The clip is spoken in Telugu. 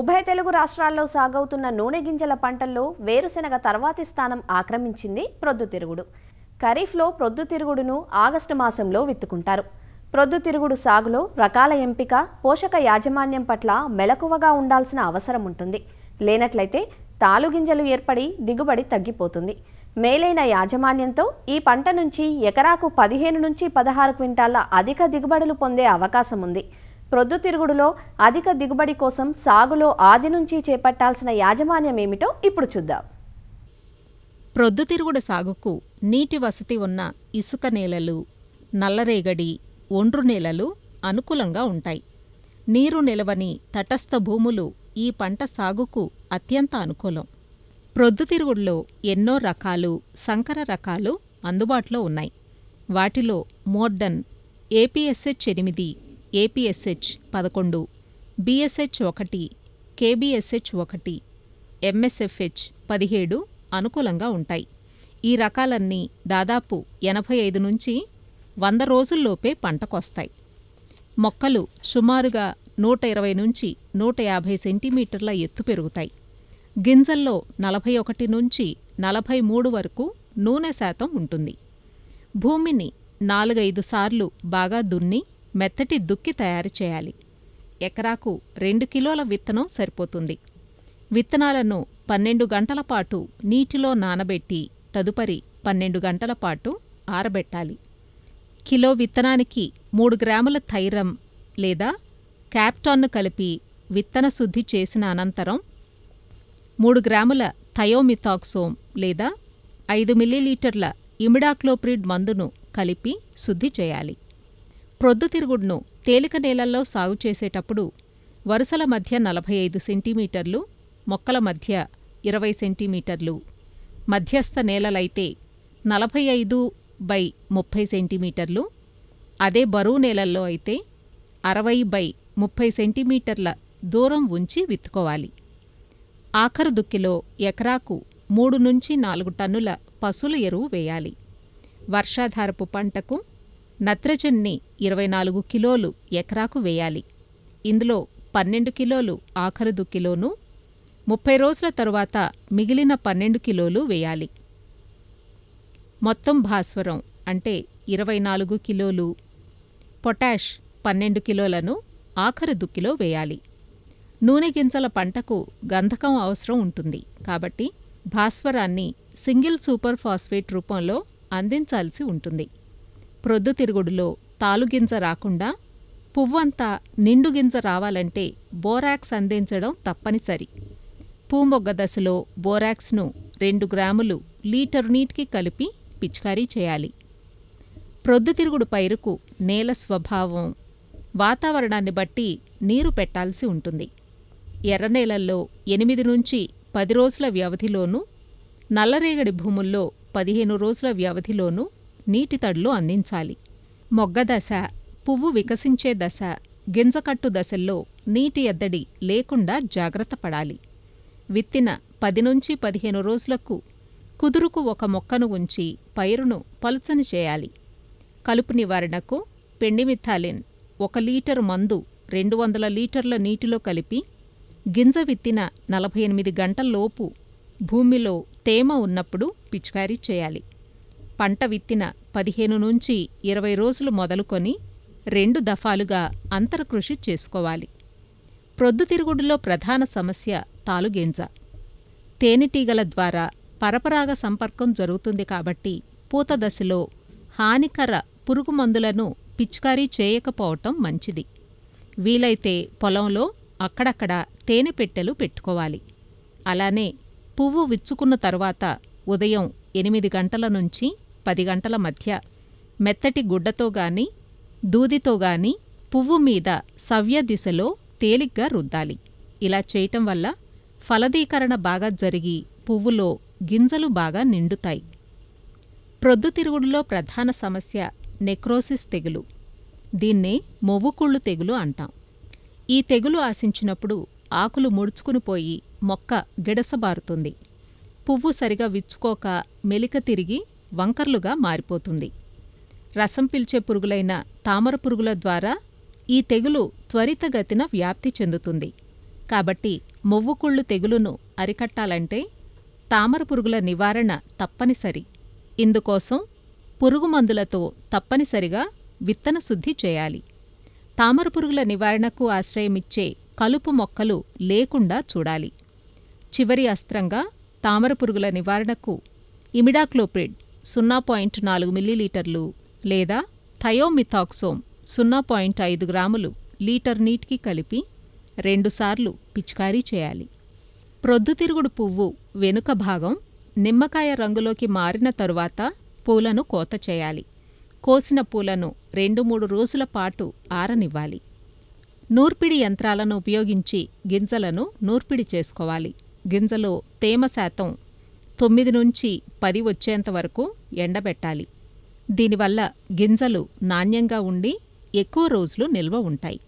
ఉభయ తెలుగు రాష్ట్రాల్లో సాగవుతున్న నూనె గింజల పంటల్లో వేరుశెనగ తర్వాతి స్థానం ఆక్రమించింది ప్రొద్దుతిరుగుడు ఖరీఫ్లో ప్రొద్దుతిరుగుడును ఆగస్టు మాసంలో విత్తుకుంటారు ప్రొద్దుతిరుగుడు సాగులో రకాల ఎంపిక పోషక యాజమాన్యం పట్ల మెలకువగా ఉండాల్సిన అవసరం ఉంటుంది లేనట్లయితే తాలుగింజలు ఏర్పడి దిగుబడి తగ్గిపోతుంది మేలైన యాజమాన్యంతో ఈ పంట నుంచి ఎకరాకు పదిహేను నుంచి పదహారు క్వింటాల్ల అధిక దిగుబడులు పొందే అవకాశం ఉంది ప్రొద్దుతిరుగుడులో అధిక దిగుబడి కోసం సాగులో ఆది నుంచి చేపట్టాల్సిన యాజమాన్యం ఏమిటో ఇప్పుడు చూద్దాం ప్రొద్దుతిరుగుడు సాగుకు నీటి వసతి ఉన్న ఇసుక నేలలు నల్లరేగడి ఒండ్రు నేలలు అనుకూలంగా ఉంటాయి నీరు నిలవని తటస్థ భూములు ఈ పంట సాగుకు అత్యంత అనుకూలం ప్రొద్దుతిరుగుడులో ఎన్నో రకాలు సంకర రకాలు అందుబాటులో ఉన్నాయి వాటిలో మోర్డన్ ఏపీఎస్హెచ్ ఎనిమిది ఏపీఎస్హెచ్ పదకొండు బిఎస్హెచ్ ఒకటి కేబీఎస్హెచ్ ఒకటి ఎంఎస్ఎఫ్హెచ్ పదిహేడు అనుకూలంగా ఉంటాయి ఈ రకాలన్నీ దాదాపు ఎనభై ఐదు నుంచి వంద రోజుల్లోపే పంటకొస్తాయి మొక్కలు సుమారుగా నూట ఇరవై నుంచి నూట యాభై సెంటీమీటర్ల ఎత్తు పెరుగుతాయి గింజల్లో నలభై ఒకటి నుంచి నలభై మూడు వరకు నూనె శాతం ఉంటుంది భూమిని నాలుగైదు సార్లు బాగా దున్ని మెత్తటి దుక్కి తయారు చేయాలి ఎకరాకు రెండు కిలోల విత్తనం సరిపోతుంది విత్తనాలను పన్నెండు గంటల పాటు నీటిలో నానబెట్టి తదుపరి పన్నెండు గంటల పాటు ఆరబెట్టాలి కిలో విత్తనానికి మూడు గ్రాముల థైరం లేదా క్యాప్టాన్ను కలిపి విత్తన శుద్ధి చేసిన అనంతరం మూడు గ్రాముల థయోమిథాక్సోమ్ లేదా ఐదు మిల్లీలీటర్ల ఇమిడాక్లోప్రిడ్ మందును కలిపి శుద్ధి చేయాలి ప్రొద్దుతిరుగుడును తేలిక నేలల్లో సాగు చేసేటప్పుడు వరుసల మధ్య నలభై ఐదు సెంటీమీటర్లు మొక్కల మధ్య ఇరవై సెంటీమీటర్లు మధ్యస్థ నేలలైతే నలభై ఐదు బై ముప్పై సెంటీమీటర్లు అదే బరువు నేలల్లో అయితే అరవై బై ముప్పై సెంటీమీటర్ల దూరం ఉంచి విత్తుకోవాలి ఆఖరు దుక్కిలో ఎకరాకు మూడు నుంచి నాలుగు టన్నుల పశువుల ఎరువు వేయాలి వర్షాధారపు పంటకు నత్రజన్ని ఇరవై నాలుగు కిలోలు ఎకరాకు వేయాలి ఇందులో పన్నెండు కిలోలు ఆఖరుదు కిలోను ముప్పై రోజుల తరువాత మిగిలిన పన్నెండు కిలోలు వేయాలి మొత్తం భాస్వరం అంటే ఇరవై నాలుగు కిలోలు పొటాష్ పన్నెండు కిలోలను ఆఖరు దుక్కిలో వేయాలి నూనె గింజల పంటకు గంధకం అవసరం ఉంటుంది కాబట్టి భాస్వరాన్ని సింగిల్ సూపర్ ఫాస్ఫేట్ రూపంలో అందించాల్సి ఉంటుంది ప్రొద్దుతిరుగుడులో తాలుగింజ రాకుండా పువ్వంతా నిండుగింజ రావాలంటే బోరాక్స్ అందించడం తప్పనిసరి పూమొగ్గ దశలో బోరాక్స్ను రెండు గ్రాములు లీటరు నీటికి కలిపి పిచికారీ చేయాలి ప్రొద్దుతిరుగుడు పైరుకు నేల స్వభావం వాతావరణాన్ని బట్టి నీరు పెట్టాల్సి ఉంటుంది ఎర్రనేలల్లో ఎనిమిది నుంచి పది రోజుల వ్యవధిలోనూ నల్లరేగడి భూముల్లో పదిహేను రోజుల వ్యవధిలోనూ నీటి తడులు అందించాలి మొగ్గదశ పువ్వు వికసించే దశ గింజకట్టు దశల్లో నీటి ఎద్దడి లేకుండా జాగ్రత్త పడాలి విత్తిన పది నుంచి పదిహేను రోజులకు కుదురుకు ఒక మొక్కను ఉంచి పైరును పలుచని చేయాలి కలుపు నివారణకు పెండిమిథాలిన్ ఒక లీటరు మందు రెండు వందల లీటర్ల నీటిలో కలిపి గింజ విత్తిన నలభై ఎనిమిది గంటల్లోపు భూమిలో తేమ ఉన్నప్పుడు పిచికారీ చేయాలి పంట విత్తిన పదిహేను నుంచి ఇరవై రోజులు మొదలుకొని రెండు దఫాలుగా అంతరకృషి చేసుకోవాలి ప్రొద్దుతిరుగుడులో ప్రధాన సమస్య తాలుగింజ తేనెటీగల ద్వారా పరపరాగ సంపర్కం జరుగుతుంది కాబట్టి పూత దశలో హానికర పురుగుమందులను పిచికారీ చేయకపోవటం మంచిది వీలైతే పొలంలో అక్కడక్కడ తేనె పెట్టెలు పెట్టుకోవాలి అలానే పువ్వు విచ్చుకున్న తరువాత ఉదయం ఎనిమిది గంటల నుంచి పది గంటల మధ్య మెత్తటి గుడ్డతో గాని దూదితో గాని పువ్వు మీద సవ్య దిశలో తేలిగ్గా రుద్దాలి ఇలా చేయటం వల్ల ఫలదీకరణ బాగా జరిగి పువ్వులో గింజలు బాగా నిండుతాయి ప్రొద్దుతిరుగుడులో ప్రధాన సమస్య నెక్రోసిస్ తెగులు దీన్నే మొవ్వుకుళ్ళు తెగులు అంటాం ఈ తెగులు ఆశించినప్పుడు ఆకులు ముడుచుకునిపోయి మొక్క గిడసబారుతుంది పువ్వు సరిగా విచ్చుకోక మెలిక తిరిగి వంకర్లుగా మారిపోతుంది రసం పిల్చే పురుగులైన తామర పురుగుల ద్వారా ఈ తెగులు త్వరితగతిన వ్యాప్తి చెందుతుంది కాబట్టి మొవ్వుకుళ్ళు తెగులును అరికట్టాలంటే తామర పురుగుల నివారణ తప్పనిసరి ఇందుకోసం పురుగు మందులతో తప్పనిసరిగా విత్తన శుద్ధి చేయాలి తామర పురుగుల నివారణకు ఆశ్రయమిచ్చే కలుపు మొక్కలు లేకుండా చూడాలి చివరి అస్త్రంగా తామర పురుగుల నివారణకు ఇమిడాక్లోప్రిడ్ సున్నా పాయింట్ నాలుగు మిల్లీలీటర్లు లేదా థయోమిథాక్సోమ్ సున్నా పాయింట్ ఐదు గ్రాములు లీటర్ నీటికి కలిపి రెండుసార్లు పిచికారీ చేయాలి ప్రొద్దుతిరుగుడు పువ్వు వెనుక భాగం నిమ్మకాయ రంగులోకి మారిన తరువాత పూలను కోత చేయాలి కోసిన పూలను రెండు మూడు రోజుల పాటు ఆరనివ్వాలి నూర్పిడి యంత్రాలను ఉపయోగించి గింజలను నూర్పిడి చేసుకోవాలి గింజలో తేమ శాతం తొమ్మిది నుంచి పది వచ్చేంత వరకు ఎండబెట్టాలి దీనివల్ల గింజలు నాణ్యంగా ఉండి ఎక్కువ రోజులు నిల్వ ఉంటాయి